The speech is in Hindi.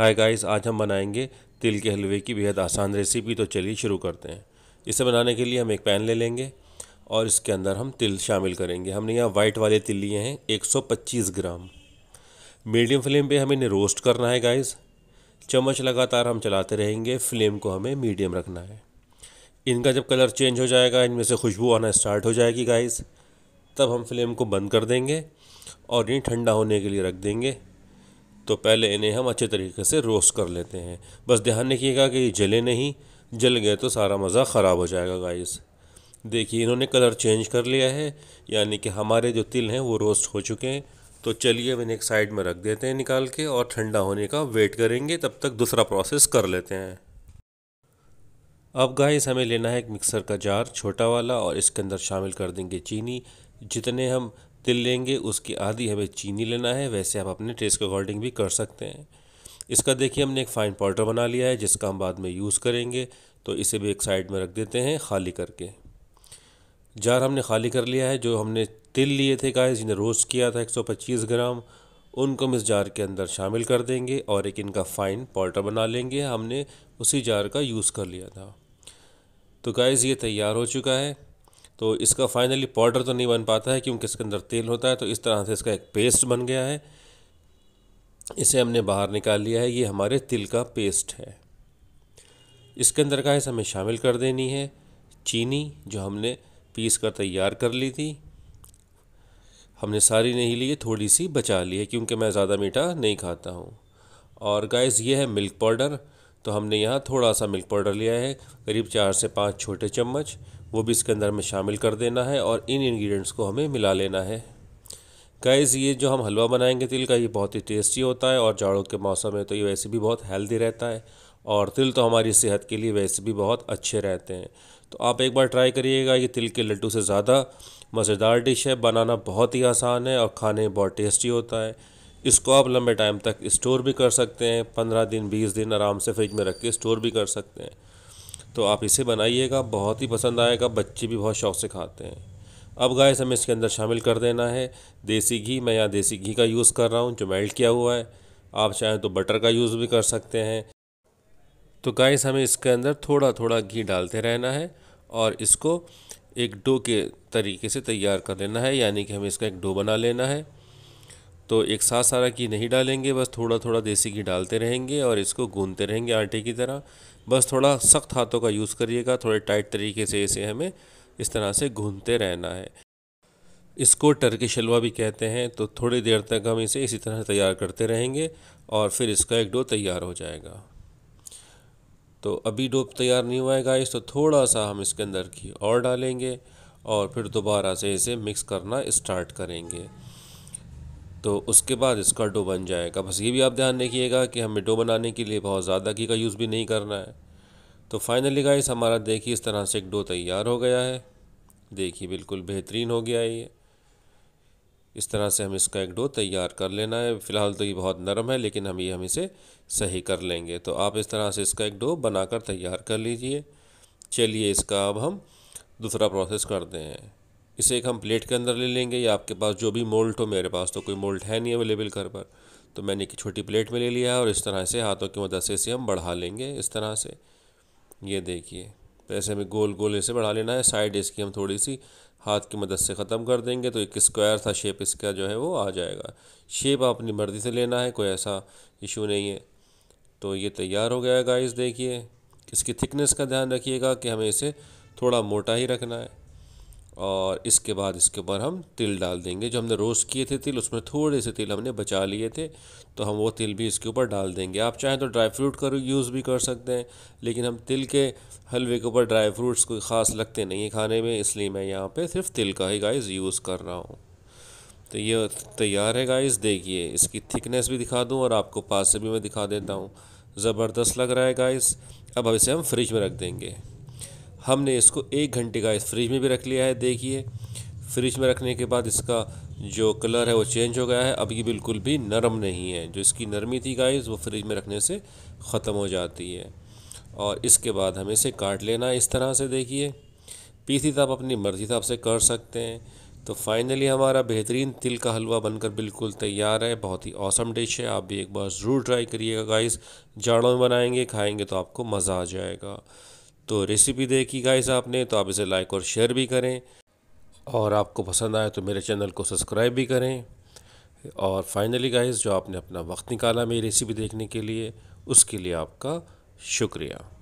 हाय गाइस आज हम बनाएंगे तिल के हलवे की बेहद आसान रेसिपी तो चलिए शुरू करते हैं इसे बनाने के लिए हम एक पैन ले लेंगे और इसके अंदर हम तिल शामिल करेंगे हमने यहाँ वाइट वाले तिल लिए हैं 125 ग्राम मीडियम फ्लेम पे हमें इन्हें रोस्ट करना है गाइस चम्मच लगातार हम चलाते रहेंगे फ्लेम को हमें मीडियम रखना है इनका जब कलर चेंज हो जाएगा इनमें से खुशबू आना स्टार्ट हो जाएगी गाइस तब हम फ्लेम को बंद कर देंगे और इन्हें ठंडा होने के लिए रख देंगे तो पहले इन्हें हम अच्छे तरीके से रोस्ट कर लेते हैं बस ध्यान रखिएगा कि ये जले नहीं जल गए तो सारा मज़ा ख़राब हो जाएगा गाइस देखिए इन्होंने कलर चेंज कर लिया है यानी कि हमारे जो तिल हैं वो रोस्ट हो चुके हैं तो चलिए मैंने एक साइड में रख देते हैं निकाल के और ठंडा होने का वेट करेंगे तब तक दूसरा प्रोसेस कर लेते हैं अब गाइस हमें लेना है एक मिक्सर का जार छोटा वाला और इसके अंदर शामिल कर देंगे चीनी जितने हम तिल लेंगे उसकी आधी हमें चीनी लेना है वैसे आप अपने टेस्ट के अकॉर्डिंग भी कर सकते हैं इसका देखिए हमने एक फ़ाइन पाउडर बना लिया है जिसका हम बाद में यूज़ करेंगे तो इसे भी एक साइड में रख देते हैं खाली करके जार हमने खाली कर लिया है जो हमने तिल लिए थे गाय जिन्हें रोस्ट किया था 125 ग्राम उनको हम इस जार के अंदर शामिल कर देंगे और एक इनका फ़ाइन पाउडर बना लेंगे हमने उसी जार का यूज़ कर लिया था तो गाइज़ ये तैयार हो चुका है तो इसका फाइनली पाउडर तो नहीं बन पाता है क्योंकि इसके अंदर तेल होता है तो इस तरह से इसका एक पेस्ट बन गया है इसे हमने बाहर निकाल लिया है ये हमारे तिल का पेस्ट है इसके अंदर का हमें शामिल कर देनी है चीनी जो हमने पीस कर तैयार कर ली थी हमने सारी नहीं ली थोड़ी सी बचा ली है क्योंकि मैं ज़्यादा मीठा नहीं खाता हूँ और गाइस ये है मिल्क पाउडर तो हमने यहाँ थोड़ा सा मिल्क पाउडर लिया है करीब चार से पाँच छोटे चम्मच वो भी इसके अंदर में शामिल कर देना है और इन इंग्रेडिएंट्स को हमें मिला लेना है गाइज़ ये जो हम हलवा बनाएंगे तिल का ये बहुत ही टेस्टी होता है और जाड़ों के मौसम में तो ये वैसे भी बहुत हेल्दी रहता है और तिल तो हमारी सेहत के लिए वैसे भी बहुत अच्छे रहते हैं तो आप एक बार ट्राई करिएगा ये तिल के लड्डू से ज़्यादा मज़ेदार डिश है बनाना बहुत ही आसान है और खाने में बहुत टेस्टी होता है इसको आप लंबे टाइम तक स्टोर भी कर सकते हैं पंद्रह दिन बीस दिन आराम से फ्रिज में रख के स्टोर भी कर सकते हैं तो आप इसे बनाइएगा बहुत ही पसंद आएगा बच्चे भी बहुत शौक से खाते हैं अब गाय हमें इसके अंदर शामिल कर देना है देसी घी मैं यहाँ देसी घी का यूज़ कर रहा हूँ जो मेल्ट किया हुआ है आप चाहें तो बटर का यूज़ भी कर सकते हैं तो गाइस हमें इसके अंदर थोड़ा थोड़ा घी डालते रहना है और इसको एक डो के तरीके से तैयार कर लेना है यानी कि हमें इसका एक डो बना लेना है तो एक साथ सारा घी नहीं डालेंगे बस थोड़ा थोड़ा देसी घी डालते रहेंगे और इसको गूंदते रहेंगे आटे की तरह बस थोड़ा सख्त हाथों का यूज़ करिएगा थोड़े टाइट तरीके से इसे हमें इस तरह से गूंदते रहना है इसको टर्की शलवा भी कहते हैं तो थोड़ी देर तक हम इसे इसी तरह तैयार करते रहेंगे और फिर इसका एक डो तैयार हो जाएगा तो अभी डो तैयार नहीं हुआ है गाइस तो थोड़ा सा हम इसके अंदर घी और डालेंगे और फिर दोबारा से इसे मिक्स करना स्टार्ट करेंगे तो उसके बाद इसका डो बन जाएगा बस ये भी आप ध्यान रखिएगा कि हमें डो बनाने के लिए बहुत ज़्यादा घी का यूज़ भी नहीं करना है तो फाइनली गाइस हमारा देखिए इस तरह से एक डो तैयार हो गया है देखिए बिल्कुल बेहतरीन हो गया है ये इस तरह से हम इसका एक डो तैयार कर लेना है फ़िलहाल तो ये बहुत नरम है लेकिन हम ये हम इसे सही कर लेंगे तो आप इस तरह से इसका एक डो बनाकर तैयार कर लीजिए चलिए इसका अब हम दूसरा प्रोसेस करते हैं इसे एक हम प्लेट के अंदर ले लेंगे या आपके पास जो भी मोल्ट हो मेरे पास तो कोई मोल्ट है नहीं अवेलेबल घर पर तो मैंने एक छोटी प्लेट में ले लिया है और इस तरह से हाथों की मदद से इसे हम बढ़ा लेंगे इस तरह से ये देखिए तो ऐसे हमें गोल गोल ऐसे बढ़ा लेना है साइड इसकी हम थोड़ी सी हाथ की मदद से ख़त्म कर देंगे तो एक स्क्वायर था शेप इसका जो है वो आ जाएगा शेप आप अपनी मर्ज़ी से लेना है कोई ऐसा इशू नहीं है तो ये तैयार हो गया गाइस देखिए इसकी थिकनेस का ध्यान रखिएगा कि हमें इसे थोड़ा मोटा ही रखना है और इसके बाद इसके ऊपर हम तिल डाल देंगे जो हमने रोस्ट किए थे तिल उसमें थोड़े से तिल हमने बचा लिए थे तो हम वो तिल भी इसके ऊपर डाल देंगे आप चाहें तो ड्राई फ्रूट का यूज़ भी कर सकते हैं लेकिन हम तिल के हलवे के ऊपर ड्राई फ्रूट्स कोई ख़ास लगते नहीं है खाने में इसलिए मैं यहाँ पर सिर्फ तिल का ही गाइज़ यूज़ कर रहा हूँ तो ये तैयार है गाइस देखिए इसकी थिकनेस भी दिखा दूँ और आपको पास से भी मैं दिखा देता हूँ ज़बरदस्त लग रहा है गाइस अब इसे हम फ्रिज में रख देंगे हमने इसको एक घंटे का इस फ्रिज में भी रख लिया है देखिए फ्रिज में रखने के बाद इसका जो कलर है वो चेंज हो गया है अब ये बिल्कुल भी नरम नहीं है जो इसकी नरमी थी गाइस वो फ्रिज में रखने से ख़त्म हो जाती है और इसके बाद हमें इसे काट लेना है इस तरह से देखिए पीसी तो आप अपनी मर्ज़ी से आपसे कर सकते हैं तो फाइनली हमारा बेहतरीन तिल का हलवा बनकर बिल्कुल तैयार है बहुत ही औसम डिश है आप भी एक बार ज़रूर ट्राई करिएगा गाइस जाड़ों में बनाएंगे खाएंगे तो आपको मज़ा आ जाएगा तो रेसिपी देखी गाइस आपने तो आप इसे लाइक और शेयर भी करें और आपको पसंद आए तो मेरे चैनल को सब्सक्राइब भी करें और फाइनली गाइस जो आपने अपना वक्त निकाला मेरी रेसिपी देखने के लिए उसके लिए आपका शुक्रिया